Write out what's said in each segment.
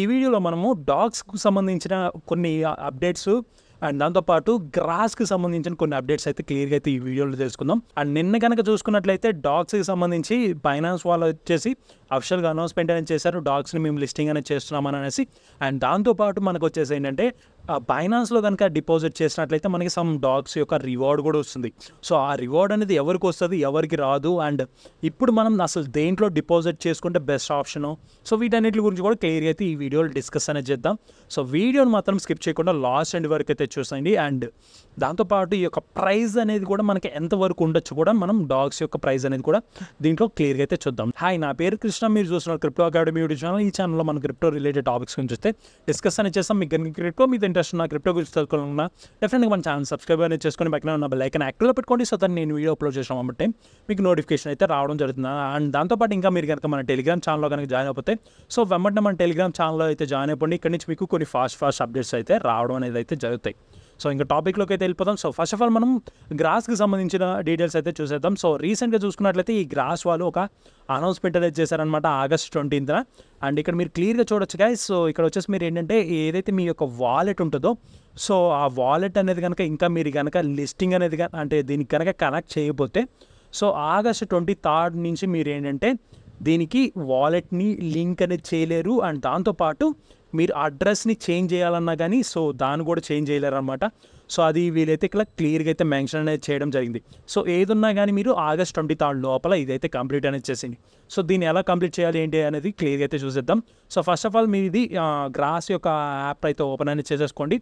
ఈ వీడియోలో మనము డాగ్స్కు సంబంధించిన కొన్ని అప్డేట్స్ అండ్ దాంతోపాటు గ్రాస్కి సంబంధించిన కొన్ని అప్డేట్స్ అయితే క్లియర్గా అయితే ఈ వీడియోలో తెలుసుకుందాం అండ్ నిన్న కనుక చూసుకున్నట్లయితే డాగ్స్కి సంబంధించి ఫైనాన్స్ వాళ్ళు వచ్చేసి అఫిషియల్గా అనౌన్స్మెంట్ అనేది చేశారు డాగ్స్ని మేము లిస్టింగ్ అనేది చేస్తున్నామని అనేసి అండ్ దాంతోపాటు మనకు వచ్చేసి ఏంటంటే బైనాన్స్లో కనుక డిపాజిట్ చేసినట్లయితే మనకి సమ్ డాగ్స్ యొక్క రివార్డ్ కూడా వస్తుంది సో ఆ రివార్డ్ అనేది ఎవరికి వస్తుంది ఎవరికి రాదు అండ్ ఇప్పుడు మనం అసలు దేంట్లో డిపాజిట్ చేసుకుంటే బెస్ట్ ఆప్షను సో వీటన్నిటి గురించి కూడా క్లియర్ అయితే ఈ వీడియోలో డిస్కస్ అనేది చేద్దాం సో వీడియోని మాత్రం స్కిప్ చేయకుండా లాస్ట్ అండ్ వరకు అయితే చూసండి అండ్ దాంతోపాటు ఈ యొక్క ప్రైజ్ అనేది కూడా మనకి ఎంతవరకు ఉండొచ్చు కూడా మనం డాగ్స్ యొక్క ప్రైజ్ అనేది కూడా దీంట్లో క్లియర్గా అయితే చూద్దాం హాయ్ నా పేరు కృష్ణ మీరు చూస్తున్నారు క్రిప్టో అకాడమీ యూట్యూబ్ ఛానల్ ఈ ఛానల్లో మన క్రిప్టో రిలేటెడ్ టాపిక్స్ గురించి వస్తే డిస్కస్ అనేది చేస్తాం మీకు క్రిప్టో మీద ఇంట్రెస్ట్ ఉన్నా క్రిప్టో గురించి తెలుసుకోవాలన్నా డెఫినెట్గా మన ఛానల్ సబ్స్క్రైబ్ అనేది చేసుకొని పక్కన ఉన్న బెల్ ఐకన్ యాక్టివ్లో పెట్టుకోండి సో దాన్ని నేను వీడియో అప్లోడ్ చేసాం కాబట్టి మీకు నోటిఫికేషన్ అయితే రావడం జరుగుతుంది అండ్ దాంతోపాటు ఇంకా మీరు కనుక మన టెలిగ్రామ్ ఛానల్లో కనుక జాయిన్ అయిపోతే సో వెంబడిన మన టెలిగ్రామ్ ఛానల్లో అయితే జాయిన్ అయిపోండి ఇక్కడ నుంచి మీకు కొన్ని ఫాస్ట్ ఫాస్ట్ అప్డేట్స్ అయితే రావడం అనేది అయితే జరుగుతాయి సో ఇంకా టాపిక్లోకి అయితే వెళ్ళిపోదాం సో ఫస్ట్ ఆఫ్ ఆల్ మనం గ్రాస్కి సంబంధించిన డీటెయిల్స్ అయితే చూసేద్దాం సో రీసెంట్గా చూసుకున్నట్లయితే ఈ గ్రాస్ వాళ్ళు ఒక అనౌన్స్మెంట్ అనేది చేశారనమాట ఆగస్ట్ ట్వంటీన్త్న అండ్ ఇక్కడ మీరు క్లియర్గా చూడొచ్చు గాయస్ సో ఇక్కడ వచ్చేసి మీరు ఏంటంటే ఏదైతే మీ యొక్క వాలెట్ ఉంటుందో సో ఆ వాలెట్ అనేది కనుక ఇంకా మీరు కనుక లిస్టింగ్ అనేది అంటే దీనికి కనుక కనెక్ట్ చేయకపోతే సో ఆగస్ట్ ట్వంటీ థర్డ్ నుంచి మీరు ఏంటంటే దీనికి వాలెట్ని లింక్ అనేది చేయలేరు అండ్ దాంతోపాటు మీరు అడ్రస్ని చేంజ్ చేయాలన్నా కానీ సో దాన్ని కూడా చేంజ్ చేయలేరు అనమాట సో అది వీలైతే ఇక్కడ క్లియర్గా అయితే మెన్షన్ అనేది చేయడం జరిగింది సో ఏదున్నా కానీ మీరు ఆగస్ట్ ట్వంటీ థర్డ్ లోపల ఇదైతే కంప్లీట్ అనేది చేసింది సో దీన్ని ఎలా కంప్లీట్ చేయాలి ఏంటి అనేది క్లియర్గా అయితే చూసేద్దాం సో ఫస్ట్ ఆఫ్ ఆల్ మీరు ఇది గ్రాస్ యొక్క యాప్ అయితే ఓపెన్ అనేది చేసేసుకోండి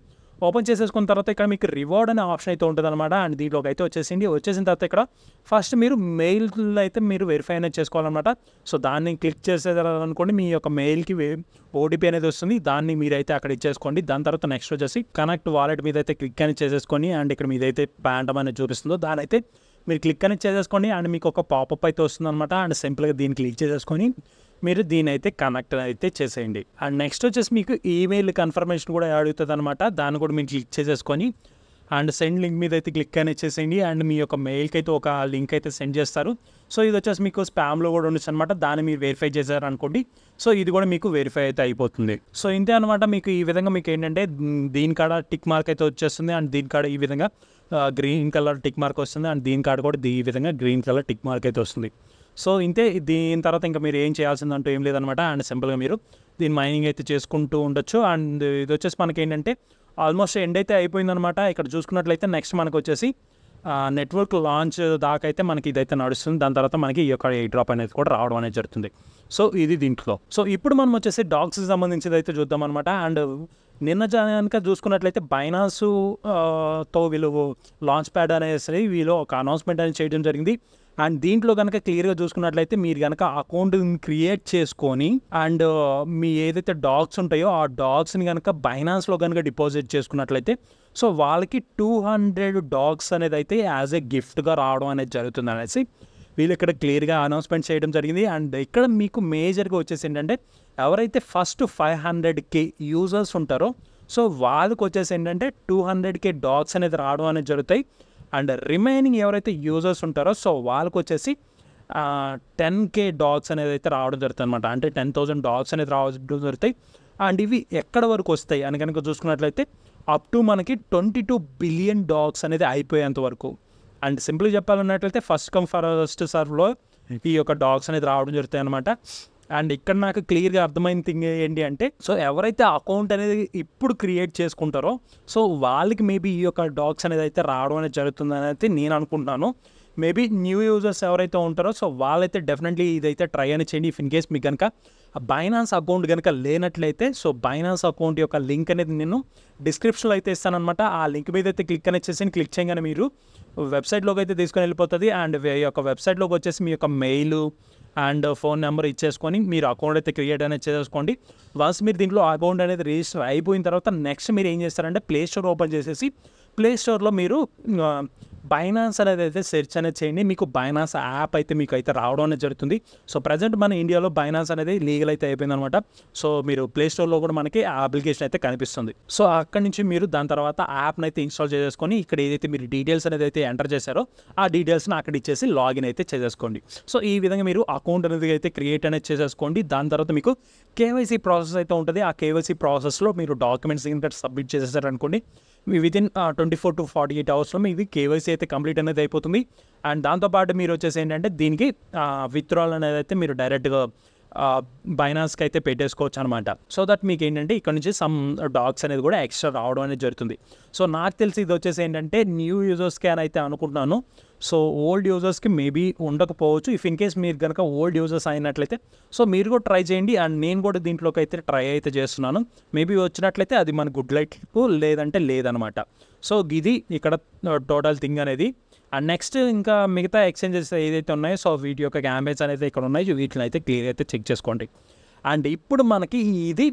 ఓపెన్ చేసేసుకున్న తర్వాత ఇక్కడ మీకు రివార్డ్ అనే ఆప్షన్ అయితే ఉంటుంది అనమాట అండ్ దీంట్లోకి అయితే వచ్చేసింది వచ్చేసిన తర్వాత ఇక్కడ ఫస్ట్ మీరు మెయిల్ అయితే మీరు వెరిఫై అనేది చేసుకోవాలన్నమాట సో దాన్ని క్లిక్ చేసేదనుకోండి మీ యొక్క మెయిల్కి ఓటీపీ అనేది వస్తుంది దాన్ని మీరైతే అక్కడ ఇచ్చేసుకోండి దాని తర్వాత నెక్స్ట్ వచ్చేసి కనెక్ట్ వాలెట్ మీద అయితే క్లిక్ అనేది చేసేసుకొని అండ్ ఇక్కడ మీదైతే ప్యాంటమ్ అనేది చూపిస్తుందో దాని అయితే మీరు క్లిక్ అనేది చేసేసుకోండి అండ్ మీకు ఒక పాపప్ అయితే అనమాట అండ్ సింపుల్గా దీన్ని క్లిక్ చేసేసుకొని మీరు దీని అయితే కనెక్ట్ అయితే చేసేయండి అండ్ నెక్స్ట్ వచ్చేసి మీకు ఈమెయిల్ కన్ఫర్మేషన్ కూడా అడుగుతుంది అనమాట దాన్ని కూడా మీరు క్లిక్ చేసేసుకొని అండ్ సెండ్ లింక్ మీద అయితే క్లిక్ అని చేసేయండి అండ్ మీ యొక్క మెయిల్కి అయితే ఒక లింక్ అయితే సెండ్ చేస్తారు సో ఇది వచ్చేసి మీకు స్పామ్లో కూడా ఉండొచ్చు అనమాట దాన్ని మీరు వెరిఫై చేశారనుకోండి సో ఇది కూడా మీకు వెరిఫై అయితే అయిపోతుంది సో ఇంతే అనమాట మీకు ఈ విధంగా మీకు ఏంటంటే దీనికాడ టిక్ మార్క్ అయితే వచ్చేస్తుంది అండ్ దీనికాడ ఈ విధంగా గ్రీన్ కలర్ టిక్ మార్క్ వస్తుంది అండ్ దీనికాడ కూడా ఈ విధంగా గ్రీన్ కలర్ టిక్ మార్క్ అయితే వస్తుంది సో ఇంతే దీని తర్వాత ఇంకా మీరు ఏం చేయాల్సిందంటూ ఏం లేదనమాట అండ్ సింపుల్గా మీరు దీని మైనింగ్ అయితే చేసుకుంటూ ఉండొచ్చు అండ్ ఇది వచ్చేసి మనకి ఏంటంటే ఆల్మోస్ట్ ఎండ్ అయితే అయిపోయిందనమాట ఇక్కడ చూసుకున్నట్లయితే నెక్స్ట్ మనకు వచ్చేసి నెట్వర్క్ లాంచ్ దాకా అయితే మనకి ఇదైతే నడుస్తుంది దాని తర్వాత మనకి ఈ యొక్క డ్రాప్ అనేది కూడా రావడం అనేది జరుగుతుంది సో ఇది దీంట్లో సో ఇప్పుడు మనం వచ్చేసి డాగ్స్కి సంబంధించిది అయితే చూద్దాం అనమాట అండ్ నిన్న కనుక చూసుకున్నట్లయితే బైనాసుతో తో వీళ్ళు లాంచ్ ప్యాడ్ అనేసరి వీళ్ళు ఒక అనౌన్స్మెంట్ అనేది చేయడం జరిగింది అండ్ దీంట్లో కనుక క్లియర్గా చూసుకున్నట్లయితే మీరు కనుక అకౌంట్ని క్రియేట్ చేసుకొని అండ్ మీ ఏదైతే డాగ్స్ ఉంటాయో ఆ డాగ్స్ని కనుక బైనాన్స్లో కనుక డిపాజిట్ చేసుకున్నట్లయితే సో వాళ్ళకి టూ హండ్రెడ్ డాగ్స్ అనేది అయితే యాజ్ ఏ గిఫ్ట్గా రావడం అనేది జరుగుతుంది అనేసి వీళ్ళు ఇక్కడ క్లియర్గా అనౌన్స్మెంట్ చేయడం జరిగింది అండ్ ఇక్కడ మీకు మేజర్గా వచ్చేసి ఏంటంటే ఎవరైతే ఫస్ట్ ఫైవ్ హండ్రెడ్కి యూజర్స్ ఉంటారో సో వాళ్ళకి వచ్చేసి ఏంటంటే టూ హండ్రెడ్కి డాగ్స్ అనేది రావడం అనేది జరుగుతాయి అండ్ రిమైనింగ్ ఎవరైతే యూజర్స్ ఉంటారో సో వాళ్ళకి వచ్చేసి టెన్ కే డాగ్స్ అనేది అయితే రావడం జరుగుతుంది అనమాట అంటే టెన్ థౌసండ్ డాగ్స్ అనేది రావడం జరుగుతాయి అండ్ ఇవి ఎక్కడ వరకు వస్తాయి అని కనుక చూసుకున్నట్లయితే అప్ టు మనకి ట్వంటీ టూ బిలియన్ డాగ్స్ అనేది అయిపోయేంత వరకు అండ్ సింపుల్గా చెప్పాలన్నట్లయితే ఫస్ట్ కమ్ ఫస్ట్ సర్వ్లో ఈ యొక్క డాగ్స్ అనేది రావడం జరుగుతాయి అనమాట అండ్ ఇక్కడ నాకు క్లియర్గా అర్థమైన థింగ్ ఏంటి అంటే సో ఎవరైతే అకౌంట్ అనేది ఇప్పుడు క్రియేట్ చేసుకుంటారో సో వాళ్ళకి మేబీ ఈ యొక్క డాగ్స్ అనేది అయితే రావడం అనేది జరుగుతుంది అనేది నేను అనుకుంటున్నాను మేబీ న్యూ యూజర్స్ ఎవరైతే ఉంటారో సో వాళ్ళైతే డెఫినెట్లీ ఇదైతే ట్రై అని చేయండి ఇఫ్ ఇన్ కేస్ మీకు కనుక బైనాన్స్ అకౌంట్ కనుక లేనట్లయితే సో బైనాన్స్ అకౌంట్ యొక్క లింక్ అనేది నేను డిస్క్రిప్షన్లో అయితే ఇస్తానమాట ఆ లింక్ మీద అయితే క్లిక్ అనేది చేసి క్లిక్ చేయగానే మీరు వెబ్సైట్లోకి అయితే తీసుకొని వెళ్ళిపోతుంది అండ్ యొక్క వెబ్సైట్లోకి వచ్చేసి మీ యొక్క మెయిల్ అండ్ ఫోన్ నెంబర్ ఇచ్చేసుకొని మీరు అకౌంట్ అయితే క్రియేట్ అనేది చేసేసుకోండి వన్స్ మీరు దీంట్లో అకౌంట్ అనేది రిజిస్టర్ అయిపోయిన తర్వాత నెక్స్ట్ మీరు ఏం చేస్తారంటే ప్లే స్టోర్ ఓపెన్ చేసేసి ప్లే స్టోర్లో మీరు బైనాన్స్ అనేది అయితే సెర్చ్ అనేది చేయండి మీకు బైనాన్స్ యాప్ అయితే మీకు అయితే రావడం అనేది జరుగుతుంది సో ప్రజెంట్ మన ఇండియాలో బైనాన్స్ అనేది లీగల్ అయితే అయిపోయింది అనమాట సో మీరు ప్లే స్టోర్లో కూడా మనకి ఆ అప్లికేషన్ అయితే కనిపిస్తుంది సో అక్కడి నుంచి మీరు దాని తర్వాత యాప్ని అయితే ఇన్స్టాల్ చేసేసుకొని ఇక్కడ ఏదైతే మీరు డీటెయిల్స్ అనేది అయితే ఎంటర్ చేశారో ఆ డీటెయిల్స్ని అక్కడ ఇచ్చేసి లాగిన్ అయితే చేసేసుకోండి సో ఈ విధంగా మీరు అకౌంట్ అనేది అయితే క్రియేట్ అనేది చేసేసుకోండి దాని తర్వాత మీకు కేవైసీ ప్రాసెస్ అయితే ఉంటుంది ఆ కేవైసీ ప్రాసెస్లో మీరు డాక్యుమెంట్స్ ఇంకా సబ్మిట్ చేసేసారనుకోండి మీ within twenty four to forty eight అవర్స్లో మీది కేవైసీ అయితే కంప్లీట్ అనేది అయిపోతుంది అండ్ దాంతోపాటు మీరు వచ్చేసి ఏంటంటే దీనికి విత్డ్రాల్ అనేది అయితే మీరు డైరెక్ట్గా బైనాన్స్కి అయితే పెట్టేసుకోవచ్చు అనమాట సో దట్ మీకు ఏంటంటే ఇక్కడ నుంచి సమ్ డాగ్స్ అనేది కూడా ఎక్స్ట్రా రావడం అనేది జరుగుతుంది సో నాకు తెలిసి ఇది వచ్చేసి ఏంటంటే న్యూ యూజర్స్కి అని అయితే అనుకుంటున్నాను సో ఓల్డ్ యూజర్స్కి మేబీ ఉండకపోవచ్చు ఇఫ్ ఇన్ కేస్ మీరు కనుక ఓల్డ్ యూజర్స్ అయినట్లయితే సో మీరు కూడా ట్రై చేయండి అండ్ నేను కూడా దీంట్లోకి అయితే ట్రై అయితే చేస్తున్నాను మేబీ వచ్చినట్లయితే అది మన గుడ్ లైట్కు లేదంటే లేదనమాట సో ఇది ఇక్కడ టోటల్ థింగ్ అనేది అండ్ నెక్స్ట్ ఇంకా మిగతా ఎక్స్చేంజెస్ ఏదైతే ఉన్నాయో సో వీటి యొక్క గ్యామేజ్ అనేది ఇక్కడ ఉన్నాయో వీటిని అయితే క్లియర్ అయితే చెక్ చేసుకోండి అండ్ ఇప్పుడు మనకి ఇది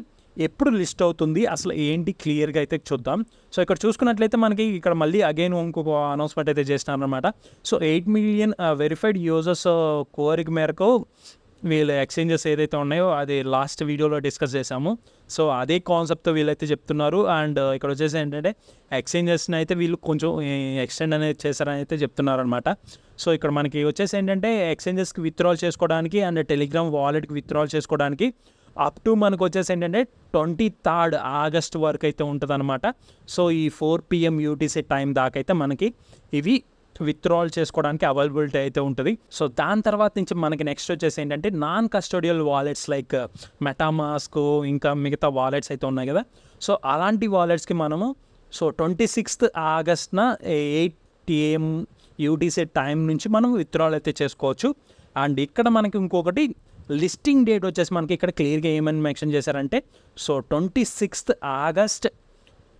ఎప్పుడు లిస్ట్ అవుతుంది అసలు ఏంటి క్లియర్గా అయితే చూద్దాం సో ఇక్కడ చూసుకున్నట్లయితే మనకి ఇక్కడ మళ్ళీ అగైన్ ఇంకొక అనౌన్స్మెంట్ అయితే చేస్తున్నారనమాట so eight million verified users కోరిక మేరకు వీళ్ళ ఎక్స్చేంజెస్ ఏదైతే ఉన్నాయో అది లాస్ట్ వీడియోలో డిస్కస్ చేశాము సో అదే కాన్సెప్ట్తో వీళ్ళైతే చెప్తున్నారు అండ్ uh, ఇక్కడ వచ్చేసి ఏంటంటే ఎక్స్చేంజెస్ని అయితే వీళ్ళు కొంచెం ఎక్స్టెండ్ అనేది చేశారని అయితే చెప్తున్నారు అనమాట సో ఇక్కడ మనకి వచ్చేసి ఏంటంటే ఎక్స్చేంజెస్కి విత్డ్రాల్ చేసుకోవడానికి అండ్ టెలిగ్రామ్ వాలెట్కి విత్డ్రాల్ చేసుకోవడానికి అప్ టు మనకు వచ్చేసి ఏంటంటే ట్వంటీ థర్డ్ ఆగస్ట్ వరకు అయితే ఉంటుంది అనమాట సో ఈ ఫోర్ పిఎం యూటీసీ టైం దాకైతే మనకి ఇవి విత్డ్రాల్ చేసుకోవడానికి అవైలబిలిటీ అయితే ఉంటుంది సో దాని తర్వాత నుంచి మనకి నెక్స్ట్ వచ్చేసి ఏంటంటే non custodial wallets like MetaMask ఇంకా మిగతా వాలెట్స్ అయితే ఉన్నాయి కదా సో అలాంటి వాలెట్స్కి మనము సో ట్వంటీ సిక్స్త్ ఆగస్ట్న ఎయిట్ టీఎం యూటీసీ టైం నుంచి మనం విత్డ్రాల్ అయితే చేసుకోవచ్చు అండ్ ఇక్కడ మనకి ఇంకొకటి లిస్టింగ్ డేట్ వచ్చేసి మనకి ఇక్కడ క్లియర్గా ఏమని మెన్షన్ చేశారంటే so twenty sixth August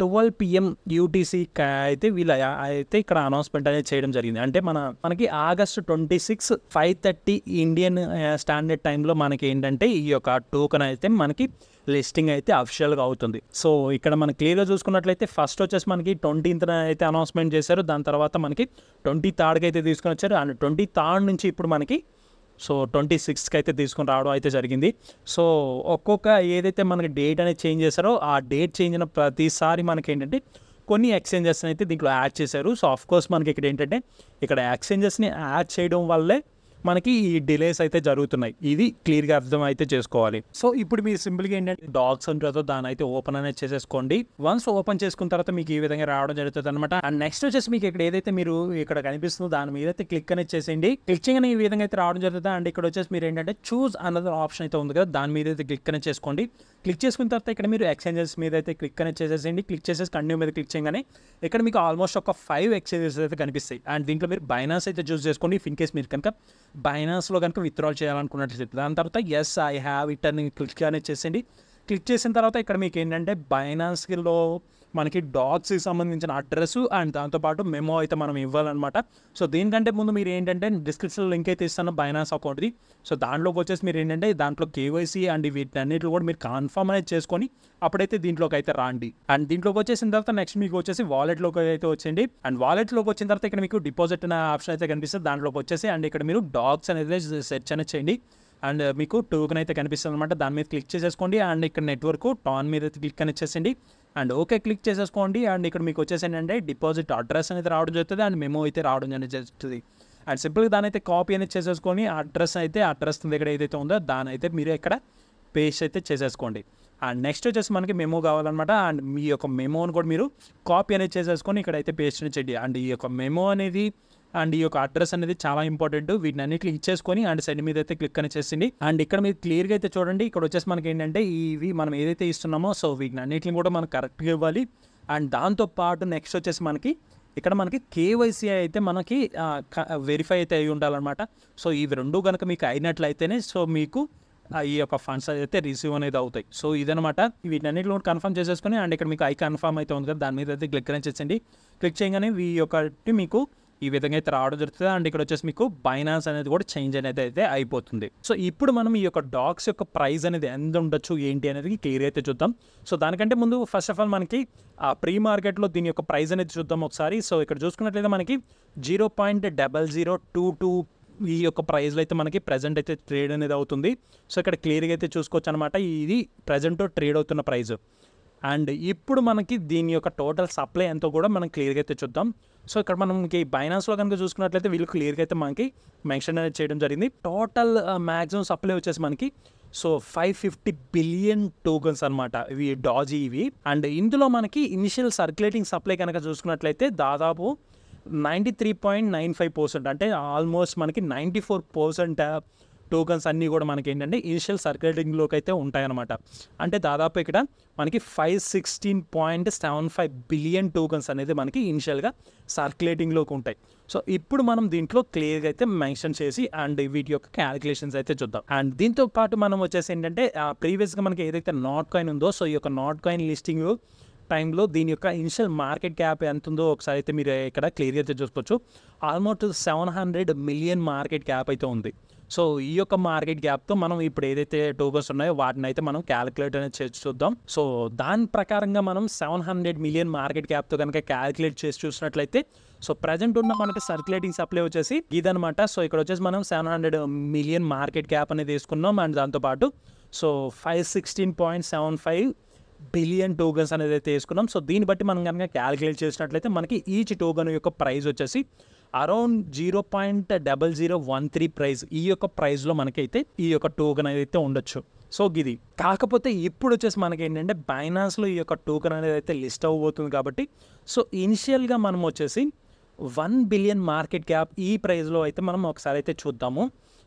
twelve PM UTC అయితే వీళ్ళ అయితే ఇక్కడ అనౌన్స్మెంట్ అనేది చేయడం జరిగింది అంటే మన మనకి August twenty six five thirty Indian standard టైంలో మనకి ఏంటంటే ఈ యొక్క టోకన్ అయితే మనకి లిస్టింగ్ అయితే అఫిషియల్గా అవుతుంది సో ఇక్కడ మనం క్లియర్గా చూసుకున్నట్లయితే ఫస్ట్ వచ్చేసి మనకి ట్వంటీన్త్న అయితే అనౌన్స్మెంట్ చేశారు దాని తర్వాత మనకి ట్వంటీ థర్డ్కి అయితే తీసుకొని వచ్చారు అండ్ ట్వంటీ థర్డ్ నుంచి ఇప్పుడు మనకి సో ట్వంటీ సిక్స్కి అయితే తీసుకుని రావడం అయితే జరిగింది సో ఒక్కొక్క ఏదైతే మనకి డేట్ అనేది చేంజ్ చేశారో ఆ డేట్ చేంజ్ అయిన ప్రతిసారి మనకి ఏంటంటే కొన్ని ఎక్స్చేంజెస్ని అయితే దీంట్లో యాడ్ చేశారు సో కోర్స్ మనకి ఇక్కడ ఏంటంటే ఇక్కడ ఎక్స్చేంజెస్ని యాడ్ చేయడం వల్లే మనకి ఈ డిలేస్ అయితే జరుగుతున్నాయి ఇది క్లియర్గా అర్థం అయితే చేసుకోవాలి సో ఇప్పుడు మీరు సింపుల్గా ఏంటంటే డాగ్స్ ఉంటుందో దాని అయితే ఓపెన్ అనేది చేసేసుకోండి వన్స్ ఓపెన్ చేసుకున్న తర్వాత మీకు ఈ విధంగా రావడం జరుగుతుంది అనమాట అండ్ నెక్స్ట్ వచ్చేసి మీకు ఇక్కడ ఏదైతే మీరు ఇక్కడ కనిపిస్తుందో దాని మీద అయితే క్లిక్ అనేది చేసేయండి క్లిక్ చేయగానే ఈ విధంగా అయితే రావడం జరుగుతుంది అండ్ ఇక్కడ వచ్చేసి మీరు ఏంటంటే చూస్ అనదర్ ఆప్షన్ అయితే ఉంది కదా దాని మీద అయితే క్లిక్ అనేది చేసుకోండి క్లిక్ చేసుకున్న తర్వాత ఇక్కడ మీరు ఎక్స్చేంజెస్ మీద అయితే క్లిక్ అనేది చేసేసేయండి క్లిక్ చేసేసి కంటిన్యూ మీద క్లిక్ చేయగానే ఇక్కడ మీకు ఆల్మోస్ట్ ఒక ఫైవ్ ఎక్స్చేంజెస్ అయితే కనిపిస్తాయి అండ్ దీంట్లో మీరు బైనాన్స్ అయితే చూస్ చేసుకోండి ఇన్ కేస్ మీరు కనుక బైనాన్స్లో కనుక విత్డ్రాల్ చెప్తుంది దాని తర్వాత ఎస్ ఐ హ్యావ్ ఇట్ అని క్లిక్ అనేది చేసేయండి క్లిక్ చేసిన తర్వాత ఇక్కడ మీకు ఏంటంటే బైనాన్స్లో మనకి డాగ్స్కి సంబంధించిన అడ్రస్ అండ్ దాంతోపాటు మెమో అయితే మనం ఇవ్వాలన్నమాట సో దీనికంటే ముందు మీరు ఏంటంటే డిస్క్రిప్షన్ లింక్ అయితే ఇస్తాను బైనాన్స్ అకౌంట్ది సో దాంట్లోకి వచ్చేసి మీరు ఏంటంటే దాంట్లో కేవైసీ అండ్ వీటన్నిటిలో కూడా మీరు కన్ఫర్మ్ అనేది చేసుకొని అప్పుడైతే దీంట్లోకి అయితే రాండి అండ్ దీంట్లోకి వచ్చేసిన తర్వాత నెక్స్ట్ మీకు వచ్చేసి వాలెట్లోకి అయితే వచ్చేయండి అండ్ వాలెట్లోకి వచ్చిన తర్వాత ఇక్కడ మీకు డిపాజిట్ అనే ఆప్షన్ అయితే కనిపిస్తుంది దాంట్లోకి వచ్చేసి అండ్ ఇక్కడ మీరు డాగ్స్ అనేది సెర్చ్ అనేది చేయండి అండ్ మీకు టోకెన్ అయితే కనిపిస్తుంది అనమాట దాని మీద క్లిక్ చేసేసుకోండి అండ్ ఇక్కడ నెట్వర్క్ టాన్ మీద క్లిక్ అని ఇచ్చేసండి అండ్ ఓకే క్లిక్ చేసేసుకోండి అండ్ ఇక్కడ మీకు అంటే డిపాజిట్ అడ్రస్ అనేది రావడం జరుగుతుంది అండ్ మెమో అయితే రావడం అనేది జరుగుతుంది అండ్ సింపుల్గా దాని అయితే కాపీ అనేది చేసేసుకొని అడ్రస్ అయితే అడ్రస్ దగ్గర ఏదైతే ఉందో దాని అయితే మీరు ఇక్కడ పేస్ట్ అయితే చేసేసుకోండి అండ్ నెక్స్ట్ వచ్చేసి మనకి మెమో కావాలన్నమాట అండ్ మీ యొక్క మెమోని కూడా మీరు కాపీ అనేది చేసేసుకొని ఇక్కడ అయితే పేస్ట్ చేయండి అండ్ ఈ యొక్క మెమో అనేది అండ్ ఈ యొక్క అడ్రస్ అనేది చాలా ఇంపార్టెంట్ వీటిని అన్నిటిని ఇచ్చేసుకొని అండ్ సెండ్ మీద అయితే క్లిక్ అని చేసింది అండ్ ఇక్కడ మీరు క్లియర్గా అయితే చూడండి ఇక్కడ వచ్చేసి మనకి ఏంటంటే ఇవి మనం ఏదైతే ఇస్తున్నామో సో వీటిని అన్నిటిని కూడా మనం కరెక్ట్గా ఇవ్వాలి అండ్ దాంతో పాటు నెక్స్ట్ వచ్చేసి మనకి ఇక్కడ మనకి కేవైసీ అయితే మనకి వెరిఫై అయితే అయి ఉండాలన్నమాట సో ఇవి రెండు కనుక మీకు అయినట్లయితేనే సో మీకు ఈ యొక్క ఫండ్స్ అయితే రిసీవ్ అనేది అవుతాయి సో ఇదనమాట కూడా కన్ఫర్మ్ చేసేసుకుని అండ్ ఇక్కడ మీకు ఐ కన్ఫర్మ్ అయితే ఉంది కదా దాని మీద అయితే క్లిక్ చేసేయండి క్లిక్ చేయగానే ఈ యొక్క మీకు ఈ విధంగా అయితే రావడం జరుగుతుంది అండ్ ఇక్కడ వచ్చేసి మీకు బైనాన్స్ అనేది కూడా చేంజ్ అనేది అయితే అయిపోతుంది సో ఇప్పుడు మనం ఈ యొక్క డాగ్స్ యొక్క ప్రైస్ అనేది ఎంత ఉండొచ్చు ఏంటి అనేది క్లియర్ అయితే చూద్దాం సో దానికంటే ముందు ఫస్ట్ ఆఫ్ ఆల్ మనకి ఆ ప్రీ మార్కెట్లో దీని యొక్క ప్రైస్ అనేది చూద్దాం ఒకసారి సో ఇక్కడ చూసుకున్నట్లయితే మనకి zero point double zero two two ఈ యొక్క ప్రైజ్లో అయితే మనకి ప్రజెంట్ అయితే ట్రేడ్ అనేది అవుతుంది సో ఇక్కడ క్లియర్గా అయితే చూసుకోవచ్చు అనమాట ఇది ప్రజెంట్ ట్రేడ్ అవుతున్న ప్రైజ్ అండ్ ఇప్పుడు మనకి దీని యొక్క టోటల్ సప్లై ఎంతో కూడా మనం క్లియర్గా అయితే చూద్దాం సో ఇక్కడ మనం ఈ బైనాన్స్లో కనుక చూసుకున్నట్లయితే వీళ్ళు క్లియర్గా అయితే మనకి మెన్షన్ అనేది చేయడం జరిగింది టోటల్ మ్యాక్సిమం సప్లై వచ్చేసి మనకి so five fifty billion tokens అనమాట ఇవి డాజీ ఇవి అండ్ ఇందులో మనకి ఇనిషియల్ సర్క్యులేటింగ్ సప్లై కనుక చూసుకున్నట్లయితే దాదాపు ninety three point nine five percent అంటే ఆల్మోస్ట్ మనకి నైంటీ ఫోర్ పర్సెంట్ టోకన్స్ అన్నీ కూడా మనకి ఏంటంటే ఇనిషియల్ సర్క్యులేటింగ్లోకి అయితే ఉంటాయన్నమాట అంటే దాదాపు ఇక్కడ మనకి five sixteen point seven five billion tokens అనేది మనకి ఇనిషియల్గా సర్క్యులేటింగ్లోకి ఉంటాయి సో ఇప్పుడు మనం దీంట్లో క్లియర్గా అయితే మెన్షన్ చేసి అండ్ వీటి యొక్క క్యాలిక్యులేషన్స్ అయితే చూద్దాం అండ్ దీంతో పాటు మనం వచ్చేసి ఏంటంటే ప్రీవియస్గా మనకి ఏదైతే నాట్ కాయిన్ ఉందో సో ఈ యొక్క నాట్ కాయిన్ లిస్టింగ్ టైంలో దీని యొక్క ఇనిషియల్ మార్కెట్ క్యాప్ ఎంత ఉందో ఒకసారి అయితే మీరు ఇక్కడ క్లియర్ అయితే చూసుకోవచ్చు almost seven hundred million market cap అయితే ఉంది సో ఈ యొక్క మార్కెట్ గ్యాప్తో మనం ఇప్పుడు ఏదైతే టూబర్స్ ఉన్నాయో వాటిని అయితే మనం క్యాలిక్యులేట్ అనేది చేసి చూద్దాం సో దాని ప్రకారంగా మనం సెవెన్ హండ్రెడ్ మిలియన్ మార్కెట్ క్యాప్తో కనుక క్యాలిక్యులేట్ చేసి చూసినట్లయితే సో ప్రజెంట్ ఉన్న మనకి సర్క్యులేటింగ్ సప్లై వచ్చేసి ఇదనమాట సో ఇక్కడ వచ్చేసి మనం seven hundred million market cap అనేది తీసుకున్నాం అండ్ దాంతోపాటు so five sixteen point seven five billion tokens అనేది అయితే వేసుకున్నాం సో దీన్ని బట్టి మనం కనుక క్యాలిక్యులేట్ చేసినట్లయితే మనకి ఈచ్ టోగన్ యొక్క ప్రైస్ వచ్చేసి around zero point double zero one three price ఈ యొక్క ప్రైస్లో మనకైతే ఈ యొక్క టోకన్ అయితే ఉండొచ్చు సో ఇది కాకపోతే ఇప్పుడు వచ్చేసి మనకి ఏంటంటే బైనాన్స్లో ఈ యొక్క టోకన్ అనేది అయితే లిస్ట్ అవ్వబోతుంది కాబట్టి సో ఇనిషియల్గా మనం వచ్చేసి వన్ బిలియన్ మార్కెట్ క్యాప్ ఈ ప్రైస్లో అయితే మనం ఒకసారి అయితే చూద్దాము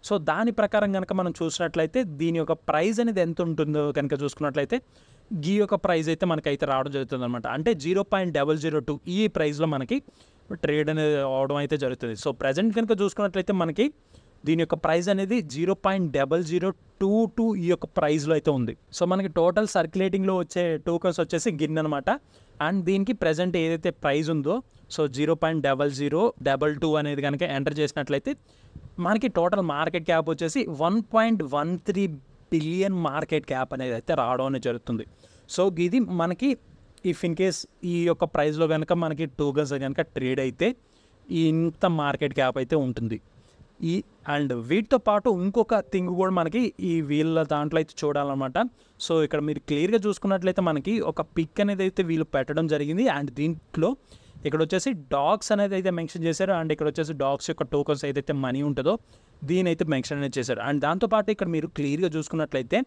సో దాని ప్రకారం కనుక మనం చూసినట్లయితే దీని యొక్క ప్రైస్ అనేది ఎంత ఉంటుందో కనుక చూసుకున్నట్లయితే గీ యొక్క ప్రైస్ అయితే మనకైతే రావడం జరుగుతుంది అనమాట అంటే zero point double zero two ఈ ప్రైస్లో మనకి ట్రేడ్ అనేది అవడం అయితే జరుగుతుంది సో ప్రజెంట్ కనుక చూసుకున్నట్లయితే మనకి దీని యొక్క ప్రైస్ అనేది zero point double zero two two ఈ యొక్క ప్రైస్లో అయితే ఉంది సో మనకి టోటల్ సర్క్యులేటింగ్లో వచ్చే టోకన్స్ వచ్చేసి గిన్ అనమాట అండ్ దీనికి ప్రజెంట్ ఏదైతే ప్రైస్ ఉందో so zero point double zero double two అనేది కనుక ఎంటర్ చేసినట్లయితే మనకి టోటల్ మార్కెట్ క్యాప్ వచ్చేసి one point one three billion market cap అనేది అయితే రావడం అనేది జరుగుతుంది సో ఇది మనకి ఇఫ్ ఇన్ కేస్ ఈ యొక్క ప్రైస్లో కనుక మనకి టోకన్స్ కనుక ట్రేడ్ అయితే ఇంత మార్కెట్ క్యాప్ అయితే ఉంటుంది ఈ అండ్ వీటితో పాటు ఇంకొక థింగ్ కూడా మనకి ఈ వీళ్ళ దాంట్లో అయితే చూడాలన్నమాట సో ఇక్కడ మీరు క్లియర్గా చూసుకున్నట్లయితే మనకి ఒక పిక్ అనేది అయితే వీళ్ళు పెట్టడం జరిగింది అండ్ దీంట్లో ఇక్కడ వచ్చేసి డాగ్స్ అనేది అయితే మెన్షన్ చేశారు అండ్ ఇక్కడ వచ్చేసి డాగ్స్ యొక్క టోకన్స్ ఏదైతే మనీ ఉంటుందో దీని అయితే మెన్షన్ అనేది చేశారు అండ్ దాంతోపాటు ఇక్కడ మీరు క్లియర్గా చూసుకున్నట్లయితే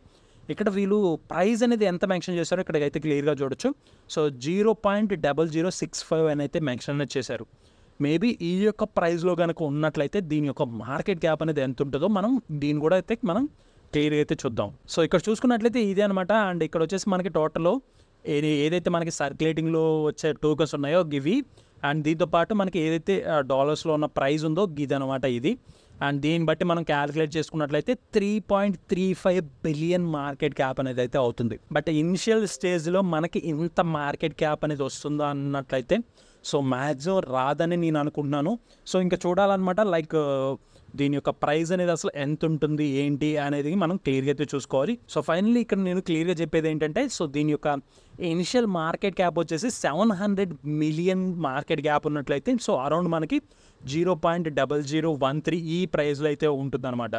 ఇక్కడ వీళ్ళు ప్రైస్ అనేది ఎంత మెన్షన్ చేశారో అయితే క్లియర్గా చూడొచ్చు so zero point double zero six five అని అయితే మెన్షన్ అనేది చేశారు మేబీ ఈ యొక్క ప్రైస్లో కనుక ఉన్నట్లయితే దీని యొక్క మార్కెట్ గ్యాప్ అనేది ఎంత ఉంటుందో మనం దీన్ని కూడా అయితే మనం క్లియర్గా అయితే చూద్దాం సో ఇక్కడ చూసుకున్నట్లయితే ఇదే అనమాట అండ్ ఇక్కడ వచ్చేసి మనకి టోటల్ ఏది ఏదైతే మనకి సర్క్యులేటింగ్లో వచ్చే టోకన్స్ ఉన్నాయో గివి అండ్ దీంతో పాటు మనకి ఏదైతే డాలర్స్లో ఉన్న ప్రైస్ ఉందో గిది అనమాట ఇది అండ్ దీన్ని బట్టి మనం క్యాలిక్యులేట్ చేసుకున్నట్లయితే three point three five billion market cap అనేది అయితే అవుతుంది బట్ ఇనిషియల్ స్టేజ్లో మనకి ఇంత మార్కెట్ క్యాప్ అనేది వస్తుందా అన్నట్లయితే సో మ్యాక్సిమం రాదని నేను అనుకుంటున్నాను సో ఇంకా చూడాలన్నమాట లైక్ దీని యొక్క ప్రైస్ అనేది అసలు ఎంత ఉంటుంది ఏంటి అనేది మనం క్లియర్గా అయితే చూసుకోవాలి సో ఫైనల్లీ ఇక్కడ నేను క్లియర్గా చెప్పేది ఏంటంటే సో దీని యొక్క ఇనిషియల్ మార్కెట్ క్యాప్ వచ్చేసి seven hundred million market cap ఉన్నట్లయితే సో అరౌండ్ మనకి zero point double zero one three ఈ ప్రైస్లో అయితే అనమాట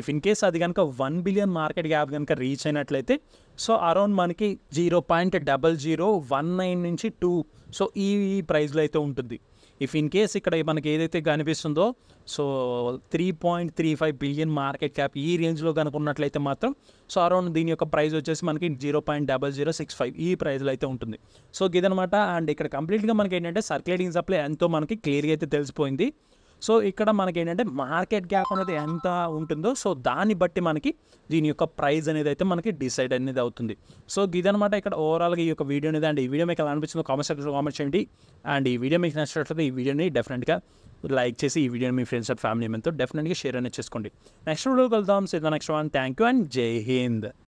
ఇఫ్ ఇన్ కేస్ అది కనుక వన్ బిలియన్ మార్కెట్ క్యాప్ కనుక రీచ్ అయినట్లయితే సో అరౌండ్ మనకి zero point double zero one nine నుంచి టూ సో ఈ ప్రైస్లో అయితే ఉంటుంది ఇఫ్ ఇన్ కేస్ ఇక్కడ మనకి ఏదైతే కనిపిస్తుందో so three point three five billion market cap ఈ రేంజ్లో కనుక ఉన్నట్లయితే మాత్రం సో అరౌండ్ దీని యొక్క ప్రైస్ వచ్చేసి మనకి zero point double zero six five ఈ ప్రైస్లో అయితే ఉంటుంది సో ఇదనమాట అండ్ ఇక్కడ కంప్లీట్గా మనకి ఏంటంటే సర్క్యులేటింగ్ సప్లై ఎంతో మనకి క్లియర్గా అయితే తెలిసిపోయింది సో ఇక్కడ మనకి ఏంటంటే మార్కెట్ గ్యాప్ అనేది ఎంత ఉంటుందో సో దాన్ని బట్టి మనకి దీని యొక్క ప్రైజ్ అనేది అయితే మనకి డిసైడ్ అనేది అవుతుంది సో ఇదనమాట ఇక్కడ ఓవరాల్గా ఈ యొక్క వీడియో అనేది అండ్ ఈ వీడియో మీకు ఎలా అనిపించిందో కామెంట్ సెక్షన్లో కామెంట్ చేయండి అండ్ ఈ వీడియో మీకు నచ్చినట్లయితే ఈ వీడియోని డెఫినెట్గా లైక్ చేసి ఈ వీడియోని మీ ఫ్రెండ్స్ అండ్ ఫ్యామిలీ మెంబర్తో డెఫినెట్గా షేర్ అనేది చేసుకోండి నెక్స్ట్ వీడియోకి వెళ్దాం సిద్ధ next one thank you and జై హింద్